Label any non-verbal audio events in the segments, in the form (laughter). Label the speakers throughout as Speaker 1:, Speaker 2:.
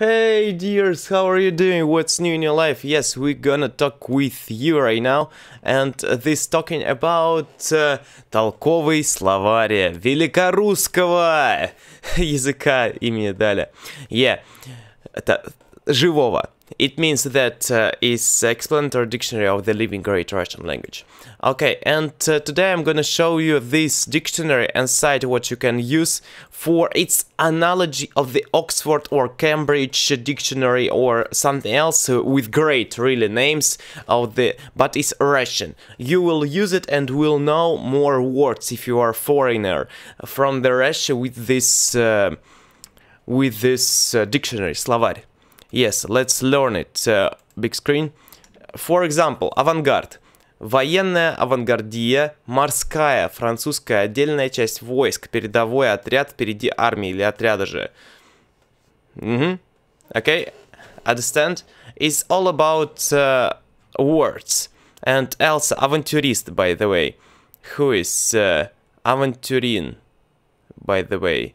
Speaker 1: Hey dears, how are you doing? What's new in your life? Yes, we're gonna talk with you right now, and uh, this talking about uh, толковый словарь великорусского (laughs) языка имени Даля. Yeah, живого. It means that uh, it's explanatory dictionary of the living Great Russian language. Okay, and uh, today I'm gonna show you this dictionary and cite what you can use for its analogy of the Oxford or Cambridge dictionary or something else with great really names of the but it's Russian. You will use it and will know more words if you are foreigner from the Russia with this uh, with this uh, dictionary словарь. Yes, let's learn it. Uh, big screen. For example, avant-garde, Военная авангардия, морская, французская отдельная часть войск, передовой отряд впереди армии или отряда же. Mm -hmm. Okay, understand? It's all about uh, words. And Elsa, авантюрист, by the way. Who is uh, aventurine, by the way?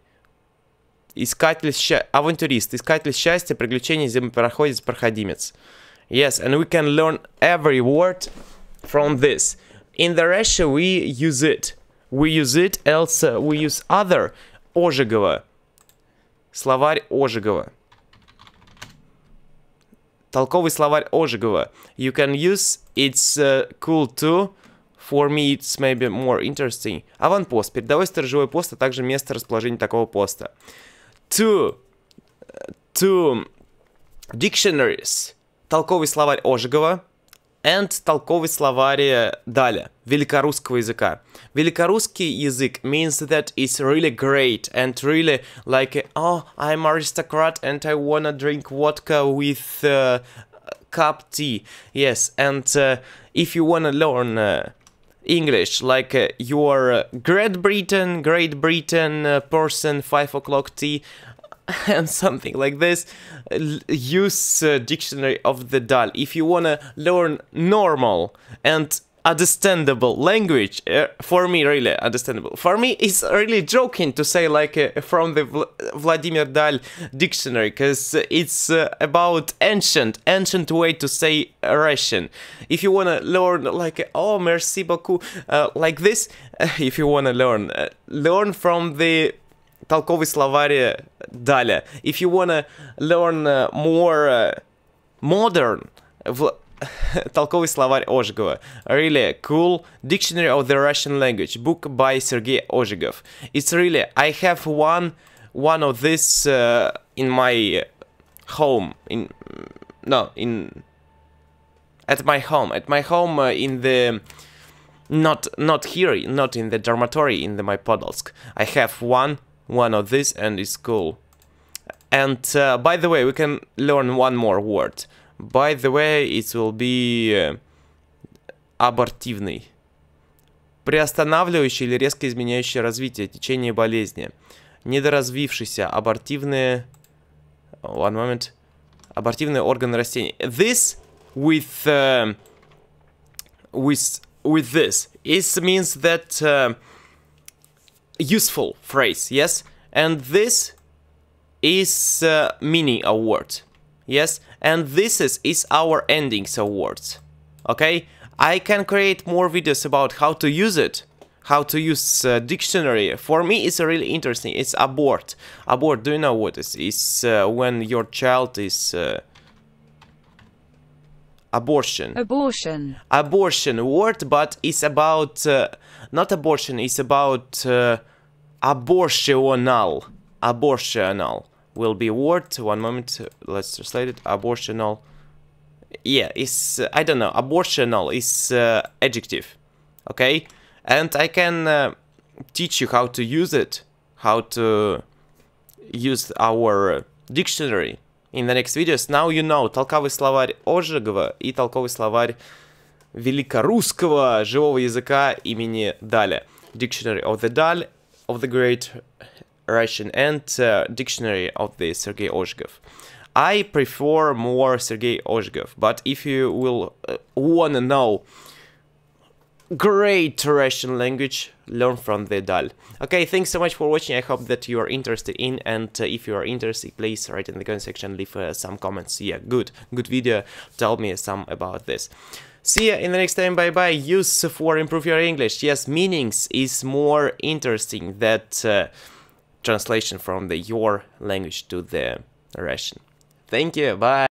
Speaker 1: искатель счастья, авантюрист, искатель счастья, приключений, землепроходец, проходимец. Yes, and we can learn every word from this. In the Russia we use it. We use it, else we use other. Ожегова. Словарь Ожегова. Толковый словарь Ожегова. You can use it's uh, cool too. For me it's maybe more interesting. Аванпост. Передовой сторожевой пост, а также место расположения такого поста. two, two dictionaries. Толковый словарь Ожегова and толковый словарь э, Даля, великорусского языка. Великорусский язык means that it's really great and really like, oh, I'm aristocrat and I wanna drink vodka with uh, cup tea. Yes, and uh, if you wanna learn uh, English, like uh, your uh, Great Britain, Great Britain uh, person, 5 o'clock tea, (laughs) and something like this. Use uh, dictionary of the DAL if you wanna learn normal and understandable language uh, for me really understandable for me it's really joking to say like uh, from the vladimir dal dictionary because it's uh, about ancient ancient way to say russian if you want to learn like oh merci beaucoup like this if you want to learn learn from the толковый словарь э, даля if you want to learn э, more э, modern Vla (laughs) Толковый словарь Ожегова. Really cool Dictionary of the Russian Language. Book by Sergei Ozhegov. It's really... I have one, one of this uh, in my home. In... No, in... At my home. At my home uh, in the... Not not here, not in the dormitory in the my Podolsk. I have one one of this and it's cool. And uh, by the way, we can learn one more word. By the way, it will be э, абортивный. Приостанавливающий или резко изменяющий развитие, течение болезни. Недоразвившийся, абортивные... One moment. Абортивные органы растений. This with... Uh, with, with this. It means that... Uh, useful phrase, yes? And this is uh, mini award. yes and this is, is our endings awards okay I can create more videos about how to use it how to use uh, dictionary for me it's really interesting it's abort abort do you know what is it's uh, when your child is uh, abortion abortion abortion word but it's about uh, not abortion it's about uh, abortional abortional will be worth one moment let's translate it abortional yeah is uh, i don't know abortional is uh, adjective okay and i can uh, teach you how to use it how to use our dictionary in the next videos now you know толковый словарь ожегова и толковый словарь великорусского живого языка имени даля dictionary of the dal of the great Russian and uh, dictionary of the Sergei Ozhgov. I prefer more Sergei Ozhgov, but if you will uh, wanna know great Russian language, learn from the Dal. Okay, thanks so much for watching, I hope that you are interested in, and uh, if you are interested, please write in the comment section, leave uh, some comments, yeah, good, good video, tell me some about this. See you in the next time, bye bye, use for improve your English, yes, meanings is more interesting that... Uh, translation from the your language to the Russian. Thank you, bye!